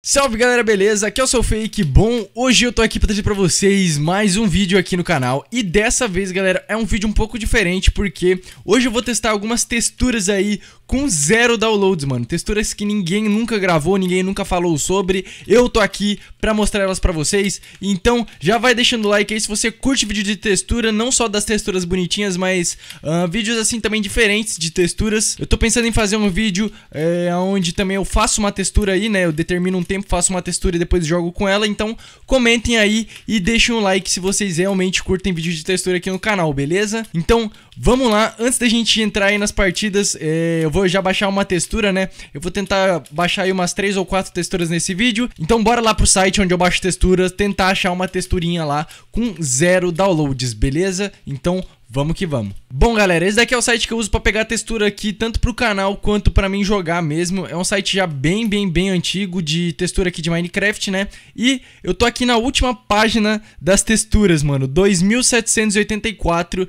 Salve galera, beleza? Aqui é o seu Fake, bom? Hoje eu tô aqui pra trazer pra vocês mais um vídeo aqui no canal E dessa vez, galera, é um vídeo um pouco diferente porque hoje eu vou testar algumas texturas aí com zero downloads, mano Texturas que ninguém nunca gravou, ninguém nunca falou sobre Eu tô aqui pra mostrar elas pra vocês Então já vai deixando o like aí se você curte vídeo de textura Não só das texturas bonitinhas, mas uh, vídeos assim também diferentes de texturas Eu tô pensando em fazer um vídeo é, onde também eu faço uma textura aí, né? Eu determino um tempo, faço uma textura e depois jogo com ela. Então comentem aí e deixem um like se vocês realmente curtem vídeo de textura aqui no canal, beleza? Então vamos lá, antes da gente entrar aí nas partidas, é, eu vou já baixar uma textura, né? Eu vou tentar baixar aí umas 3 ou 4 texturas nesse vídeo. Então bora lá pro site onde eu baixo texturas, tentar achar uma texturinha lá com zero downloads, beleza? Então Vamos que vamos. Bom, galera, esse daqui é o site que eu uso para pegar textura aqui, tanto pro canal quanto para mim jogar mesmo. É um site já bem, bem, bem antigo de textura aqui de Minecraft, né? E eu tô aqui na última página das texturas, mano. 2784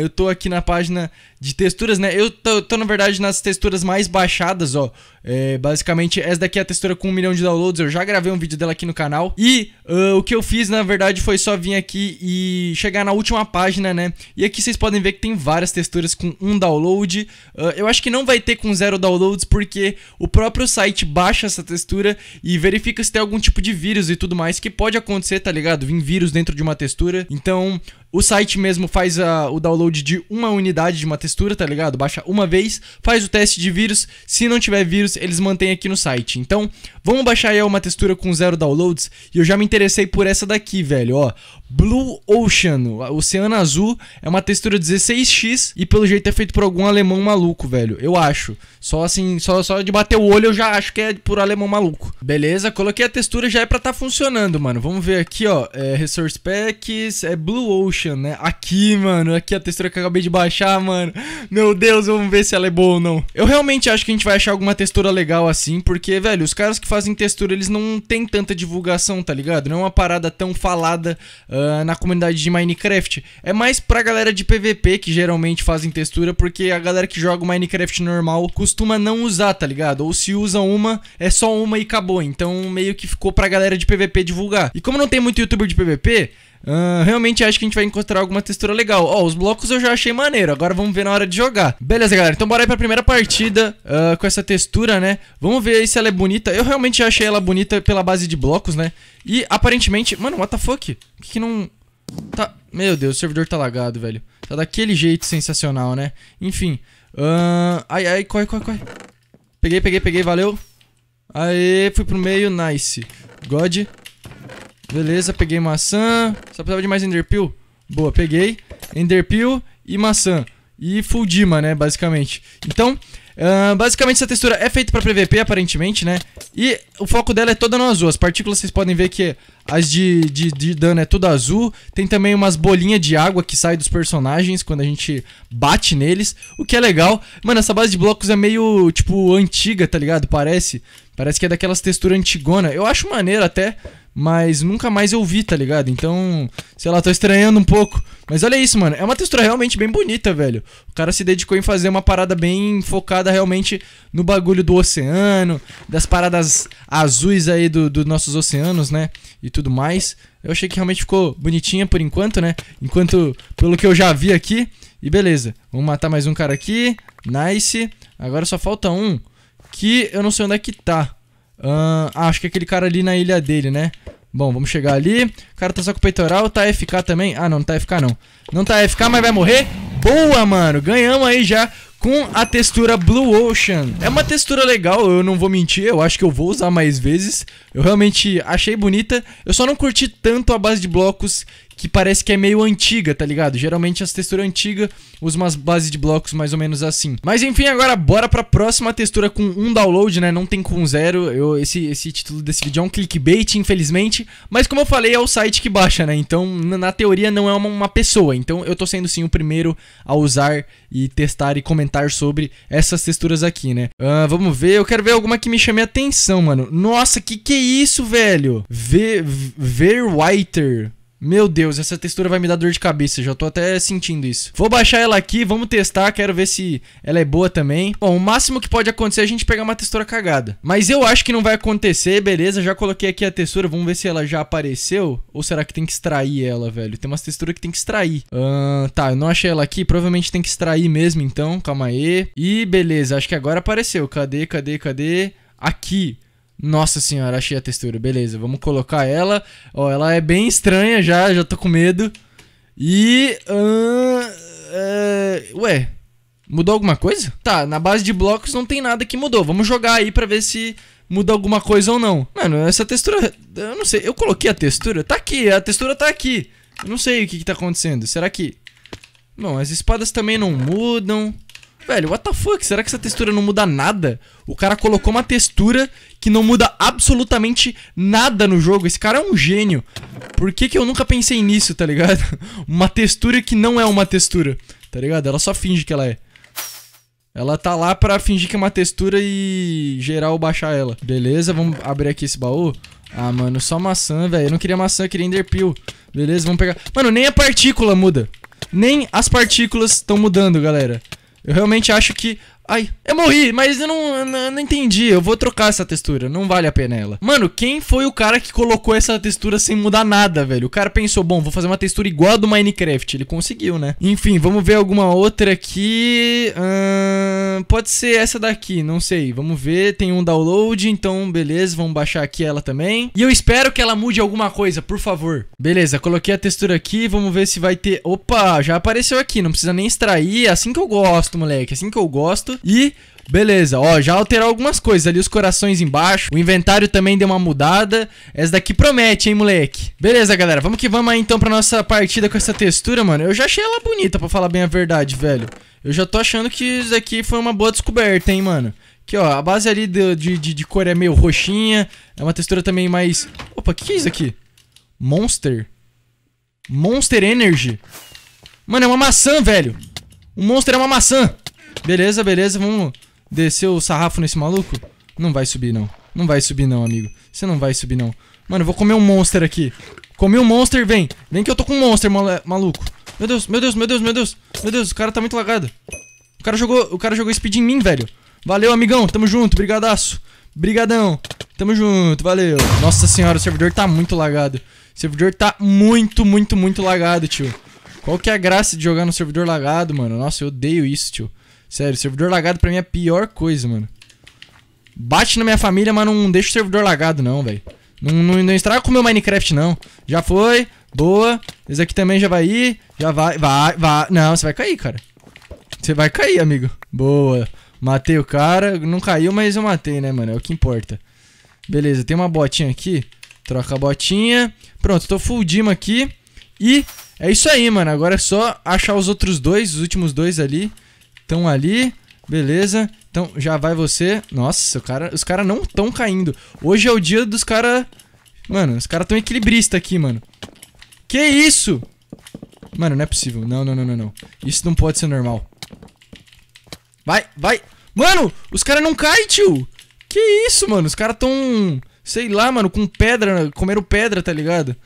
eu tô aqui na página de texturas, né? Eu tô, tô na verdade nas texturas mais baixadas, ó. É, basicamente, essa daqui é a textura com um milhão de downloads. Eu já gravei um vídeo dela aqui no canal. E uh, o que eu fiz, na verdade, foi só vir aqui e chegar na última página, né? E aqui vocês podem ver que tem várias texturas com um download. Uh, eu acho que não vai ter com zero downloads, porque o próprio site baixa essa textura e verifica se tem algum tipo de vírus e tudo mais que pode acontecer, tá ligado? Vim vírus dentro de uma textura. Então, o site mesmo faz a, ah, o download de uma unidade de uma textura, tá ligado? Baixa uma vez, faz o teste de vírus. Se não tiver vírus, eles mantêm aqui no site. Então, vamos baixar aí uma textura com zero downloads. E eu já me interessei por essa daqui, velho, ó. Blue Ocean, Oceano Azul. É uma textura 16x e pelo jeito é feito por algum alemão maluco, velho. Eu acho. Só assim, só, só de bater o olho eu já acho que é por alemão maluco. Beleza, coloquei a textura já é pra tá funcionando, mano. Vamos ver aqui, ó. É, resource Packs, é Blue Ocean. Ocean, né? Aqui, mano, aqui a textura que eu acabei de baixar, mano. Meu Deus, vamos ver se ela é boa ou não. Eu realmente acho que a gente vai achar alguma textura legal assim, porque, velho, os caras que fazem textura, eles não tem tanta divulgação, tá ligado? Não é uma parada tão falada uh, na comunidade de Minecraft. É mais pra galera de PVP que geralmente fazem textura, porque a galera que joga Minecraft normal costuma não usar, tá ligado? Ou se usa uma, é só uma e acabou. Então meio que ficou pra galera de PVP divulgar. E como não tem muito youtuber de PVP, Uh, realmente acho que a gente vai encontrar alguma textura legal. Ó, oh, os blocos eu já achei maneiro. Agora vamos ver na hora de jogar. Beleza, galera. Então bora aí pra primeira partida uh, com essa textura, né? Vamos ver aí se ela é bonita. Eu realmente achei ela bonita pela base de blocos, né? E aparentemente... Mano, what the fuck? O que, que não... Tá... Meu Deus, o servidor tá lagado, velho. Tá daquele jeito sensacional, né? Enfim. Uh... Ai, ai, corre, corre, corre. Peguei, peguei, peguei, valeu. Aê, fui pro meio, nice. God. Beleza, peguei maçã. Só precisava de mais enderpeel. Boa, peguei. Enderpeel e maçã. E dima, né, basicamente. Então, uh, basicamente essa textura é feita para PVP, aparentemente, né? E o foco dela é toda no azul. As partículas vocês podem ver que as de, de, de dano é tudo azul. Tem também umas bolinhas de água que saem dos personagens quando a gente bate neles. O que é legal. Mano, essa base de blocos é meio, tipo, antiga, tá ligado? Parece. Parece que é daquelas texturas antigona. Eu acho maneiro até mas nunca mais eu vi, tá ligado? Então, sei lá, tô estranhando um pouco. Mas olha isso, mano. É uma textura realmente bem bonita, velho. O cara se dedicou em fazer uma parada bem focada realmente no bagulho do oceano, das paradas azuis aí dos do nossos oceanos, né? E tudo mais. Eu achei que realmente ficou bonitinha por enquanto, né? Enquanto, pelo que eu já vi aqui. E beleza. Vamos matar mais um cara aqui. Nice. Agora só falta um. Que eu não sei onde é que tá. Uh, acho que é aquele cara ali na ilha dele, né? Bom, vamos chegar ali. O cara tá só com o peitoral, tá FK também. Ah, não, não tá FK não. Não tá FK, mas vai morrer. Boa, mano. Ganhamos aí já com a textura Blue Ocean. É uma textura legal, eu não vou mentir, eu acho que eu vou usar mais vezes. Eu realmente achei bonita, eu só não curti tanto a base de blocos que parece que é meio antiga, tá ligado? Geralmente as texturas antigas usam umas bases de blocos mais ou menos assim. Mas enfim, agora bora pra próxima textura com um download, né? Não tem com zero. Eu, esse, esse título desse vídeo é um clickbait, infelizmente. Mas como eu falei, é o site que baixa, né? Então, na teoria, não é uma, uma pessoa. Então, eu tô sendo sim o primeiro a usar e testar e comentar sobre essas texturas aqui, né? Uh, vamos ver, eu quero ver alguma que me chame a atenção, mano. Nossa, que que é isso, velho? Ver, ver Whiter. Meu Deus, essa textura vai me dar dor de cabeça, já tô até sentindo isso. Vou baixar ela aqui, vamos testar, quero ver se ela é boa também. Bom, o máximo que pode acontecer é a gente pegar uma textura cagada. Mas eu acho que não vai acontecer, beleza, já coloquei aqui a textura, vamos ver se ela já apareceu. Ou será que tem que extrair ela, velho? Tem umas texturas que tem que extrair. Uh, tá, eu não achei ela aqui, provavelmente tem que extrair mesmo então, calma aí. E beleza, acho que agora apareceu, cadê, cadê, cadê? Aqui, nossa senhora, achei a textura. Beleza, vamos colocar ela. Ó, ela é bem estranha já, já tô com medo. E. Uh, uh, ué, mudou alguma coisa? Tá, na base de blocos não tem nada que mudou. Vamos jogar aí pra ver se muda alguma coisa ou não. Mano, essa textura. Eu não sei, eu coloquei a textura. Tá aqui, a textura tá aqui. Eu não sei o que, que tá acontecendo. Será que. Bom, as espadas também não mudam. Velho, what the fuck? Será que essa textura não muda nada? O cara colocou uma textura que não muda absolutamente nada no jogo. Esse cara é um gênio. Por que, que eu nunca pensei nisso, tá ligado? Uma textura que não é uma textura, tá ligado? Ela só finge que ela é. Ela tá lá pra fingir que é uma textura e gerar ou baixar ela. Beleza, vamos abrir aqui esse baú. Ah, mano, só maçã, velho. Eu não queria maçã, eu queria enderpeel. Beleza, vamos pegar... Mano, nem a partícula muda. Nem as partículas estão mudando, galera. Eu realmente acho que Ai, eu morri, mas eu não, não, não, entendi. Eu vou trocar essa textura, não vale a pena ela. Mano, quem foi o cara que colocou essa textura sem mudar nada, velho? O cara pensou, bom, vou fazer uma textura igual a do Minecraft. Ele conseguiu, né? Enfim, vamos ver alguma outra aqui. Hum, pode ser essa daqui, não sei. Vamos ver, tem um download, então beleza, vamos baixar aqui ela também. E eu espero que ela mude alguma coisa, por favor. Beleza, coloquei a textura aqui, vamos ver se vai ter... Opa, já apareceu aqui, não precisa nem extrair. É assim que eu gosto, moleque, é assim que eu gosto. E Beleza, ó, já alterou algumas coisas ali, os corações embaixo. O inventário também deu uma mudada. Essa daqui promete, hein, moleque? Beleza, galera, vamos que vamos aí então pra nossa partida com essa textura, mano. Eu já achei ela bonita, pra falar bem a verdade, velho. Eu já tô achando que isso daqui foi uma boa descoberta, hein, mano. Aqui, ó, a base ali de, de, de, de cor é meio roxinha. É uma textura também mais... Opa, o que, que é isso aqui? Monster? Monster Energy? Mano, é uma maçã, velho. O monster é uma maçã. Beleza, beleza, vamos descer o sarrafo nesse maluco? Não vai subir, não. Não vai subir, não, amigo. Você não vai subir, não. Mano, eu vou comer um monster aqui. Comi um monster, vem. Vem que eu tô com um monster, maluco. Meu Deus, meu Deus, meu Deus, meu Deus. Meu Deus, o cara tá muito lagado. O cara jogou, o cara jogou speed em mim, velho. Valeu, amigão. Tamo junto. Brigadaço. Brigadão. Tamo junto. Valeu. Nossa senhora, o servidor tá muito lagado. O servidor tá muito, muito, muito lagado, tio. Qual que é a graça de jogar no servidor lagado, mano? Nossa, eu odeio isso, tio. Sério, servidor lagado pra mim é a pior coisa, mano. Bate na minha família, mas não deixa o servidor lagado, não, velho. Não, não, não, estraga com o meu Minecraft, não. Já foi, boa. Esse aqui também já vai ir. Já vai, vai, vai. Não, você vai cair, cara. Você vai cair, amigo. Boa. Matei o cara. Não caiu, mas eu matei, né, mano? É o que importa. Beleza, tem uma botinha aqui. Troca a botinha. Pronto, tô full dima aqui. E é isso aí, mano. Agora é só achar os outros dois, os últimos dois ali estão ali, beleza. Então já vai você. Nossa, cara, os caras não estão caindo. Hoje é o dia dos caras. Mano, os caras estão equilibrista aqui, mano. Que isso? Mano, não é possível. Não, não, não, não, não. Isso não pode ser normal. Vai, vai. Mano, os caras não caem, tio. Que isso, mano? Os caras tão. Sei lá, mano, com pedra. Comeram pedra, tá ligado?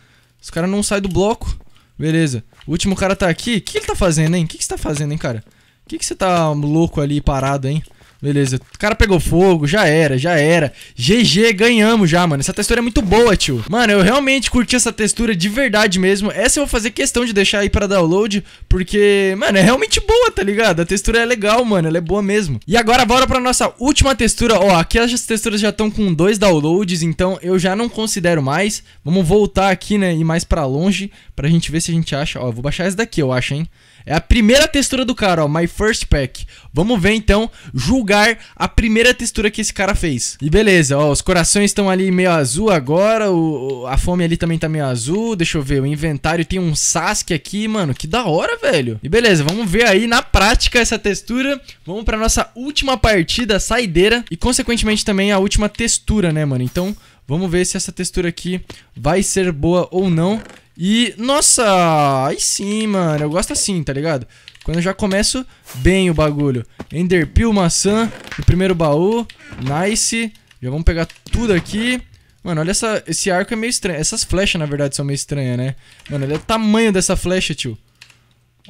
Os caras não saem do bloco. Beleza. O último cara tá aqui. O que ele tá fazendo, hein? O que, que você tá fazendo, hein, cara? que, que você tá louco ali parado, hein? Beleza, o cara pegou fogo, já era, já era. GG, ganhamos já, mano. Essa textura é muito boa, tio. Mano, eu realmente curti essa textura de verdade mesmo. Essa eu vou fazer questão de deixar aí pra download, porque, mano, é realmente boa, tá ligado? A textura é legal, mano, ela é boa mesmo. E agora bora pra nossa última textura. Ó, aqui as texturas já estão com dois downloads, então eu já não considero mais. Vamos voltar aqui, né, e mais pra longe, pra gente ver se a gente acha. Ó, vou baixar essa daqui, eu acho, hein. É a primeira textura do cara, ó. My first pack. Vamos ver então, julgar a primeira textura que esse cara fez. E beleza, ó. Os corações estão ali meio azul agora. O, a fome ali também tá meio azul. Deixa eu ver. O inventário tem um Sasuke aqui, mano. Que da hora, velho. E beleza, vamos ver aí na prática essa textura. Vamos pra nossa última partida, saideira. E consequentemente também a última textura, né, mano? Então. Vamos ver se essa textura aqui vai ser boa ou não. E, nossa, aí sim, mano. Eu gosto assim, tá ligado? Quando eu já começo bem o bagulho. Enderpeel, maçã, o primeiro baú. Nice. Já vamos pegar tudo aqui. Mano, olha essa, esse arco é meio estranho. Essas flechas, na verdade, são meio estranhas, né? Mano, olha o tamanho dessa flecha, tio.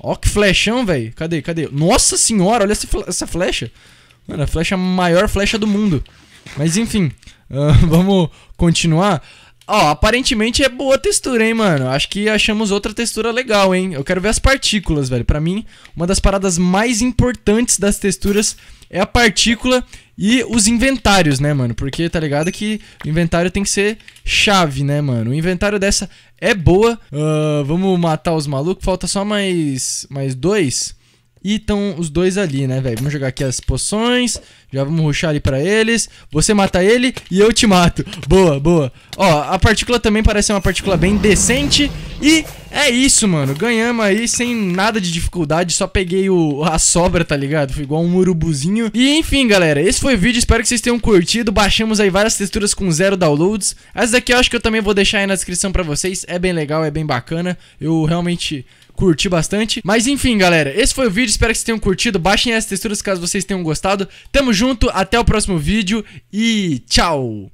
Ó que flechão, velho. Cadê, cadê? Nossa senhora, olha essa flecha. Mano, a flecha maior flecha do mundo. Mas enfim, uh, vamos continuar. Ó, aparentemente é boa textura, hein, mano. Acho que achamos outra textura legal, hein. Eu quero ver as partículas, velho. Pra mim, uma das paradas mais importantes das texturas é a partícula e os inventários, né, mano? Porque tá ligado que o inventário tem que ser chave, né, mano? O inventário dessa é boa. Uh, vamos matar os malucos. Falta só mais, mais dois. E estão os dois ali, né, velho? Vamos jogar aqui as poções. Já vamos ruxar ali pra eles. Você mata ele e eu te mato. Boa, boa. Ó, a partícula também parece uma partícula bem decente. E é isso, mano. Ganhamos aí sem nada de dificuldade. Só peguei o, a sobra, tá ligado? Foi igual um urubuzinho. E enfim, galera. Esse foi o vídeo. Espero que vocês tenham curtido. Baixamos aí várias texturas com zero downloads. Essas daqui eu acho que eu também vou deixar aí na descrição pra vocês. É bem legal, é bem bacana. Eu realmente curti bastante. Mas enfim, galera, esse foi o vídeo, espero que vocês tenham curtido. Baixem as texturas caso vocês tenham gostado. Tamo junto, até o próximo vídeo e tchau!